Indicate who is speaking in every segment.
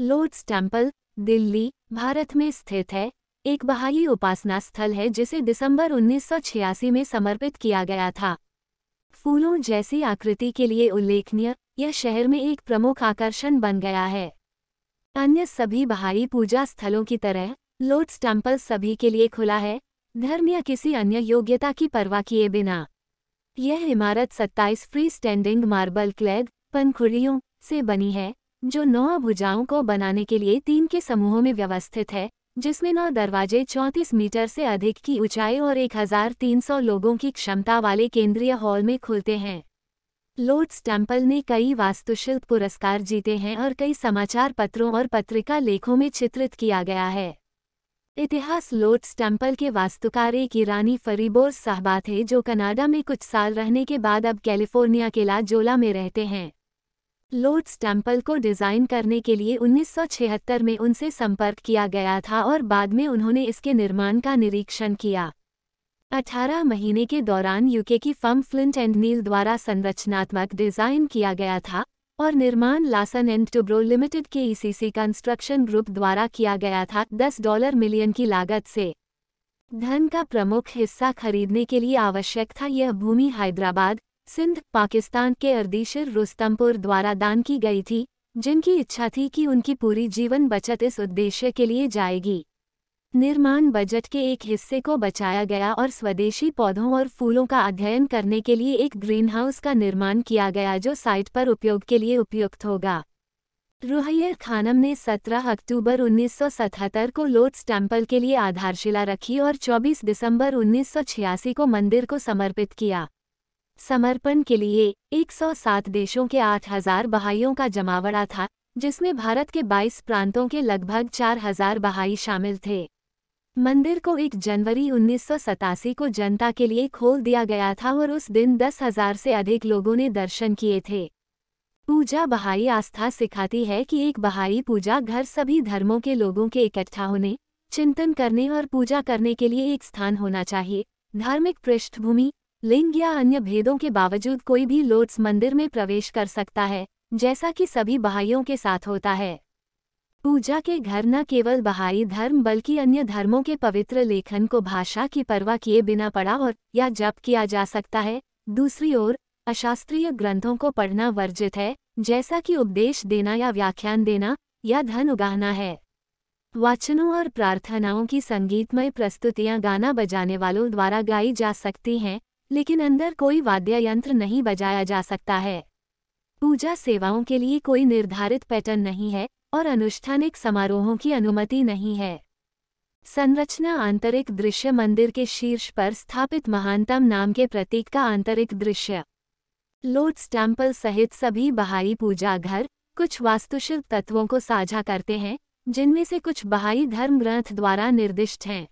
Speaker 1: Lord's temple Delhi Bharat में स्थित है एक बहाई उपासना स्थल है जिसे दिसंबर 1986 में समर्पित किया गया था फूलों जैसी आकृति के लिए उल्लेखनीय यह शहर में एक प्रमुख आकर्षण बन गया है अन्य सभी बहाई पूजा स्थलों की तरह लोट्स टेम्पल सभी के लिए खुला है धर्म या किसी अन्य योग्यता की परवाह किए बिना यह इमारत 27 फ्री स्टैंडिंग मार्बल क्लैद पनखुड़ियों से बनी है जो नौ भुजाओं को बनाने के लिए तीन के समूहों में व्यवस्थित है जिसमें नौ दरवाजे 34 मीटर से अधिक की ऊंचाई और 1300 लोगों की क्षमता वाले केंद्रीय हॉल में खुलते हैं लोट्स टेम्पल ने कई वास्तुशिल्प पुरस्कार जीते हैं और कई समाचार पत्रों और पत्रिका लेखों में चित्रित किया गया है इतिहास लोट्स टेम्पल के वास्तुकार एक ईरानी फरीबोर साहबा थे जो कनाडा में कुछ साल रहने के बाद अब कैलिफोर्निया के लाजोला में रहते हैं लोड्स टेम्पल को डिज़ाइन करने के लिए 1976 में उनसे संपर्क किया गया था और बाद में उन्होंने इसके निर्माण का निरीक्षण किया 18 महीने के दौरान यूके की फर्म फ्लिंट एंड नील द्वारा संरचनात्मक डिज़ाइन किया गया था और निर्माण लासन एंड टुब्रो लिमिटेड के ईसीसी कंस्ट्रक्शन ग्रुप द्वारा किया गया था 10 डॉलर मिलियन की लागत से धन का प्रमुख हिस्सा खरीदने के लिए आवश्यक था यह भूमि हैदराबाद सिंध पाकिस्तान के अर्दीशर रुस्तमपुर द्वारा दान की गई थी जिनकी इच्छा थी कि उनकी पूरी जीवन बचत इस उद्देश्य के लिए जाएगी निर्माण बजट के एक हिस्से को बचाया गया और स्वदेशी पौधों और फूलों का अध्ययन करने के लिए एक ग्रीनहाउस का निर्माण किया गया जो साइट पर उपयोग के लिए उपयुक्त होगा रूहैर खानम ने 17 अक्टूबर 1977 को लोट्स टेम्पल के लिए आधारशिला रखी और 24 दिसंबर 1986 को मंदिर को समर्पित किया समर्पण के लिए 107 देशों के 8000 बहाइयों का जमावड़ा था जिसमें भारत के 22 प्रांतों के लगभग 4000 बहाई शामिल थे मंदिर को 1 जनवरी उन्नीस को जनता के लिए खोल दिया गया था और उस दिन 10,000 से अधिक लोगों ने दर्शन किए थे पूजा बहाई आस्था सिखाती है कि एक बहाई पूजा घर सभी धर्मों के लोगों के इकट्ठा होने चिंतन करने और पूजा करने के लिए एक स्थान होना चाहिए धार्मिक पृष्ठभूमि लिंग या अन्य भेदों के बावजूद कोई भी लोट्स मंदिर में प्रवेश कर सकता है जैसा कि सभी बहाइयों के साथ होता है पूजा के घर न केवल बहाई धर्म बल्कि अन्य धर्मों के पवित्र लेखन को भाषा की परवाह किए बिना पढ़ा और या जप किया जा सकता है दूसरी ओर अशास्त्रीय ग्रंथों को पढ़ना वर्जित है जैसा कि उपदेश देना या व्याख्यान देना या धन उगाहना है वाचनों और प्रार्थनाओं की संगीतमय प्रस्तुतियां गाना बजाने वालों द्वारा गाई जा सकती हैं लेकिन अंदर कोई वाद्य यंत्र नहीं बजाया जा सकता है पूजा सेवाओं के लिए कोई निर्धारित पैटर्न नहीं है और अनुष्ठानिक समारोहों की अनुमति नहीं है संरचना आंतरिक दृश्य मंदिर के शीर्ष पर स्थापित महानतम नाम के प्रतीक का आंतरिक दृश्य लोट्स टेम्पल सहित सभी बहाई पूजा घर कुछ वास्तुशिल्प तत्वों को साझा करते हैं जिनमें से कुछ बहाई धर्म ग्रंथ द्वारा निर्दिष्ट हैं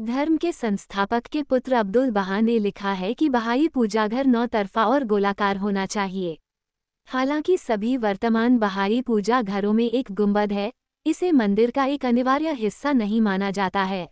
Speaker 1: धर्म के संस्थापक के पुत्र अब्दुल बहा ने लिखा है कि बहाई पूजाघर नौ तरफा और गोलाकार होना चाहिए हालांकि सभी वर्तमान बहाई पूजा घरों में एक गुंबद है इसे मंदिर का एक अनिवार्य हिस्सा नहीं माना जाता है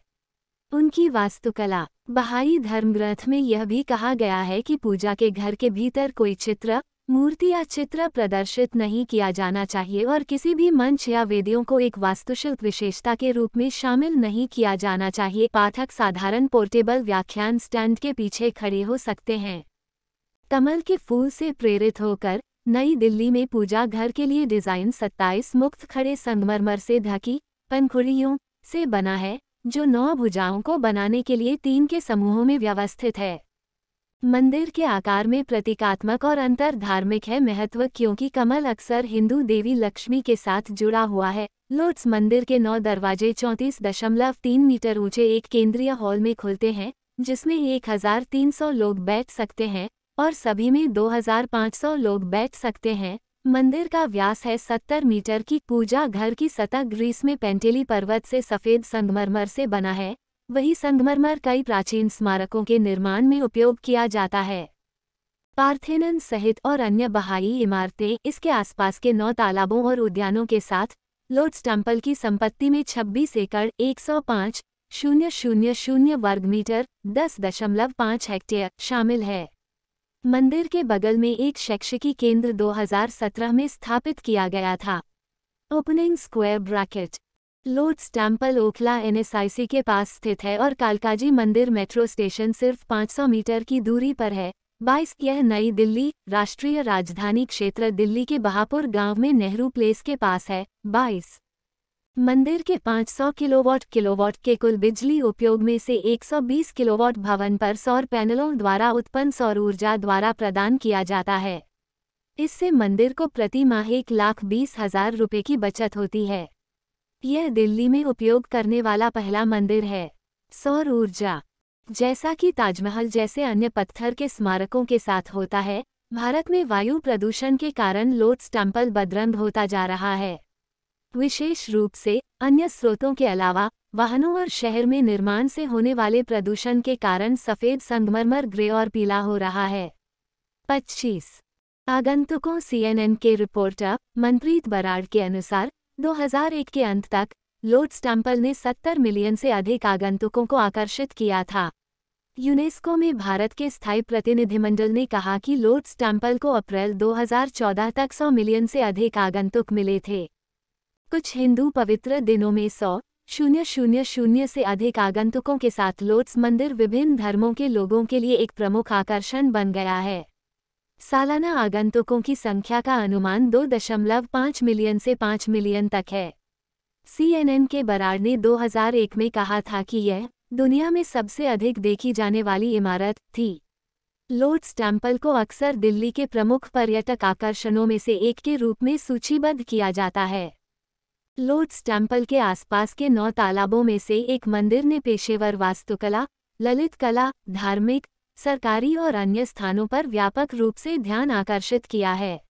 Speaker 1: उनकी वास्तुकला बहाई धर्म ग्रंथ में यह भी कहा गया है कि पूजा के घर के भीतर कोई चित्र मूर्ति या चित्र प्रदर्शित नहीं किया जाना चाहिए और किसी भी मंच या वेदियों को एक वास्तुशिल्प विशेषता के रूप में शामिल नहीं किया जाना चाहिए पाठक साधारण पोर्टेबल व्याख्यान स्टैंड के पीछे खड़े हो सकते हैं कमल के फूल से प्रेरित होकर नई दिल्ली में पूजा घर के लिए डिजाइन 27 मुक्त खड़े संगमरमर से ढकी पनखुड़ियों से बना है जो नौ भुजाओं को बनाने के लिए तीन के समूहों में व्यवस्थित है मंदिर के आकार में प्रतीकात्मक और अंतर धार्मिक है महत्व क्योंकि कमल अक्सर हिंदू देवी लक्ष्मी के साथ जुड़ा हुआ है लोट्स मंदिर के नौ दरवाजे चौंतीस दशमलव तीन मीटर ऊंचे एक केंद्रीय हॉल में खुलते हैं जिसमें सौ लोग बैठ सकते हैं और सभी में दो हजार पाँच सौ लोग बैठ सकते हैं मंदिर का व्यास है सत्तर मीटर की पूजा घर की सतह ग्रीस में पेंटेली पर्वत से सफ़ेद संगमरमर से बना है वही संगमरमर कई प्राचीन स्मारकों के निर्माण में उपयोग किया जाता है पार्थेनन सहित और अन्य बहाई इमारतें इसके आसपास के नौ तालाबों और उद्यानों के साथ लोड्स टेम्पल की संपत्ति में 26 एकड़ एक सौ पाँच शून्य शून्य शून्य वर्ग मीटर दस दशमलव पाँच हेक्टेयर शामिल है मंदिर के बगल में एक शैक्षिकी केंद्र 2017 में स्थापित किया गया था opening square bracket Lotus Temple Okhla NSIC के पास स्थित है और कालकाजी मंदिर मेट्रो स्टेशन सिर्फ 500 मीटर की दूरी पर है बाईस यह नई दिल्ली राष्ट्रीय राजधानी क्षेत्र दिल्ली के बहापुर गांव में नेहरू प्लेस के पास है बाईस मंदिर के 500 किलोवाट किलोवाट के कुल बिजली उपयोग में से 120 किलोवाट भवन पर सौर पैनलों द्वारा उत्पन्न सौर ऊर्जा द्वारा प्रदान किया जाता है इससे मंदिर को प्रति माह एक लाख बीस हजार रुपये की बचत होती है यह दिल्ली में उपयोग करने वाला पहला मंदिर है सौर ऊर्जा जैसा कि ताजमहल जैसे अन्य पत्थर के स्मारकों के साथ होता है भारत में वायु प्रदूषण के कारण लोट्स टेम्पल बदरंग होता जा रहा है विशेष रूप से अन्य स्रोतों के अलावा वाहनों और शहर में निर्माण से होने वाले प्रदूषण के कारण सफ़ेद संगमरमर ग्रे और पीला हो रहा है 25 आगंतुकों सीएनएन के रिपोर्टर मनप्रीत बराड़ के अनुसार 2001 के अंत तक लोड टेम्पल ने 70 मिलियन से अधिक आगंतुकों को आकर्षित किया था यूनेस्को में भारत के स्थायी प्रतिनिधिमंडल ने कहा कि लोड टेम्पल को अप्रैल 2014 तक 100 मिलियन से अधिक आगंतुक मिले थे कुछ हिंदू पवित्र दिनों में सौ शून्य शून्य शून्य से अधिक आगंतुकों के साथ लोट्स मंदिर विभिन्न धर्मों के लोगों के लिए एक प्रमुख आकर्षण बन गया है सालाना आगंतुकों की संख्या का अनुमान 2.5 मिलियन से 5 मिलियन तक है सीएनएन के बरार ने 2001 में कहा था कि यह दुनिया में सबसे अधिक देखी जाने वाली इमारत थी लोट्स टेम्पल को अक्सर दिल्ली के प्रमुख पर्यटक आकर्षणों में से एक के रूप में सूचीबद्ध किया जाता है लोट्स टेम्पल के आसपास के नौ तालाबों में से एक मंदिर ने पेशेवर वास्तुकला ललित कला धार्मिक सरकारी और अन्य स्थानों पर व्यापक रूप से ध्यान आकर्षित किया है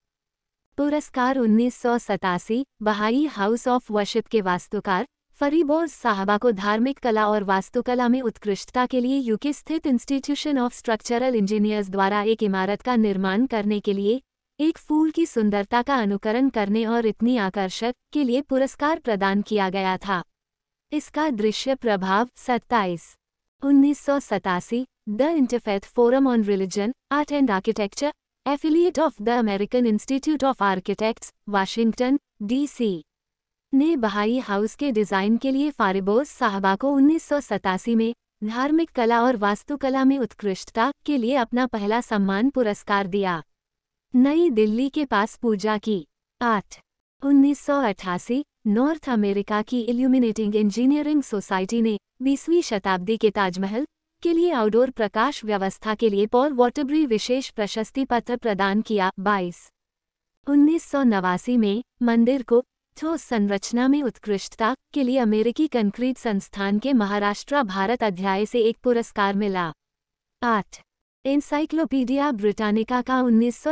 Speaker 1: पुरस्कार उन्नीस सौ सतासी बहाई हाउस ऑफ वर्शिप के वास्तुकार फरीबोज साहबा को धार्मिक कला और वास्तुकला में उत्कृष्टता के लिए यूके स्थित इंस्टीट्यूशन ऑफ स्ट्रक्चरल इंजीनियर्स द्वारा एक इमारत का निर्माण करने के लिए एक फूल की सुंदरता का अनुकरण करने और इतनी आकर्षक के लिए पुरस्कार प्रदान किया गया था इसका दृश्य प्रभाव सत्ताईस उन्नीस सौ सतासी the Interfaith Forum on Religion, Art and Architecture, affiliate of the American Institute of Architects, Washington DC ने बहाई हाउस के डिज़ाइन के लिए फारिबोस साहबा को उन्नीस में धार्मिक कला और वास्तुकला में उत्कृष्टता के लिए अपना पहला सम्मान पुरस्कार दिया नई दिल्ली के पास पूजा की आठ उन्नीस नॉर्थ अमेरिका की इल्यूमिनेटिंग इंजीनियरिंग सोसाइटी ने बीसवीं शताब्दी के ताजमहल के लिए आउटडोर प्रकाश व्यवस्था के लिए पॉल वॉटरब्री विशेष प्रशस्ति पत्र प्रदान किया बाईस उन्नीस सौ नवासी में मंदिर को ठोस संरचना में उत्कृष्टता के लिए अमेरिकी कंक्रीट संस्थान के महाराष्ट्र भारत अध्याय से एक पुरस्कार मिला आठ एनसाइक्लोपीडिया ब्रिटानिका का उन्नीस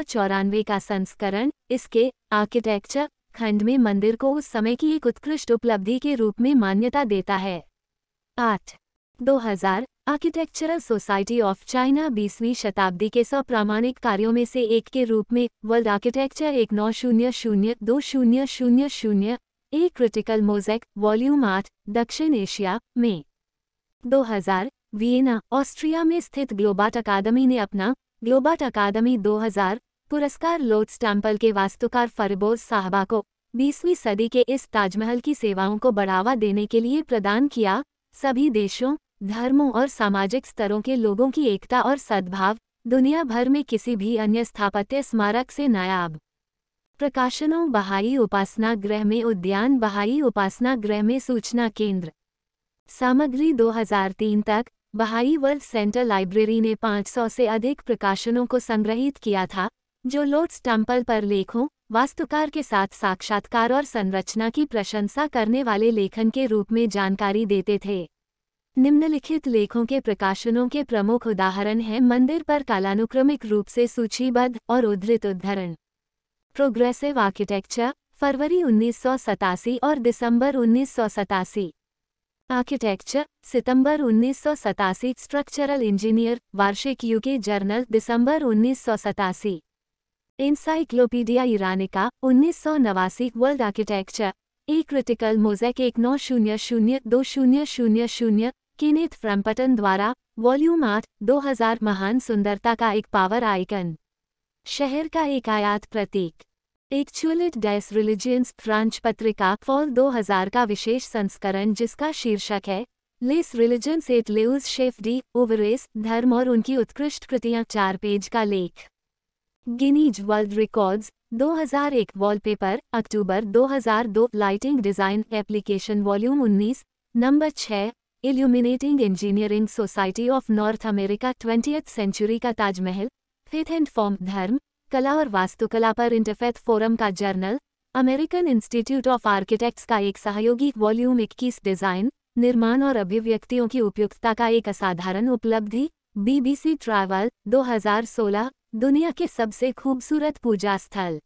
Speaker 1: का संस्करण इसके आर्किटेक्चर खंड में मंदिर को उस समय की एक उत्कृष्ट उपलब्धि के रूप में मान्यता देता है आठ 2000 आर्किटेक्चरल सोसाइटी ऑफ चाइना 20वीं शताब्दी के सौ प्रामाणिक कार्यों में से एक के रूप में वर्ल्ड आर्किटेक्चर एक नौ शून्य शून्य दो शून्य शून्य शून्य ए क्रिटिकल मोजेक वॉल्यूम आठ दक्षिण एशिया में 2000 वियना ऑस्ट्रिया में स्थित ग्लोबाट अकादमी ने अपना ग्लोबाट अकादमी 2000 पुरस्कार लोट्स टेम्पल के वास्तुकार फरबोज साहबा को 20वीं सदी के इस ताजमहल की सेवाओं को बढ़ावा देने के लिए प्रदान किया सभी देशों धर्मों और सामाजिक स्तरों के लोगों की एकता और सद्भाव दुनिया भर में किसी भी अन्य स्थापत्य स्मारक से नायाब प्रकाशनों बहाई उपासना गृह में उद्यान बहाई उपासना गृह में सूचना केंद्र सामग्री 2003 तक बहाई वर्ल्ड सेंटर लाइब्रेरी ने 500 से अधिक प्रकाशनों को संग्रहित किया था जो लोट्स टेम्पल पर लेखों वास्तुकार के साथ साक्षात्कार और संरचना की प्रशंसा करने वाले लेखन के रूप में जानकारी देते थे निम्नलिखित लेखों के प्रकाशनों के प्रमुख उदाहरण हैं मंदिर पर कालानुक्रमिक रूप से सूचीबद्ध और उद्धृत उद्धरण प्रोग्रेसिव आर्किटेक्चर फरवरी उन्नीस और दिसंबर उन्नीस आर्किटेक्चर सितंबर उन्नीस स्ट्रक्चरल इंजीनियर वार्षिक यूके जर्नल दिसंबर उन्नीस इंसाइक्लोपीडिया इरानिका उन्नीस वर्ल्ड आर्किटेक्चर ई क्रिटिकल मोजैक एक नौ शून्य शून्य दो शून्य शून्य शून्य केनेथ फ्रम्पटन द्वारा वॉल्यूम आठ 2000 महान सुंदरता का एक पावर आइकन शहर का एक आयात प्रतीक एक चुलिट डेस रिलीजियंस फ्रांच पत्रिका फॉल 2000 का विशेष संस्करण जिसका शीर्षक है लेस रिलीजन्स एट लेउज शेफ डी ओवरेस धर्म और उनकी उत्कृष्ट कृतियां चार पेज का लेख गिनीज वर्ल्ड रिकॉर्ड्स 2001 वॉलपेपर अक्टूबर 2002 Lighting Design Application volume 19 number 6 Illuminating Engineering Society of North America twentieth century का ताजमहल फिथ एंड फॉर्म धर्म कला और वास्तुकला पर इंटरफेथ फोरम का journal American Institute of Architects का एक सहयोगी वॉल्यूम इक्कीस डिज़ाइन निर्माण और अभिव्यक्तियों की उपयुक्तता का एक असाधारण उपलब्धि बीबीसी ट्रैवल 2016 दुनिया के सबसे खूबसूरत पूजा स्थल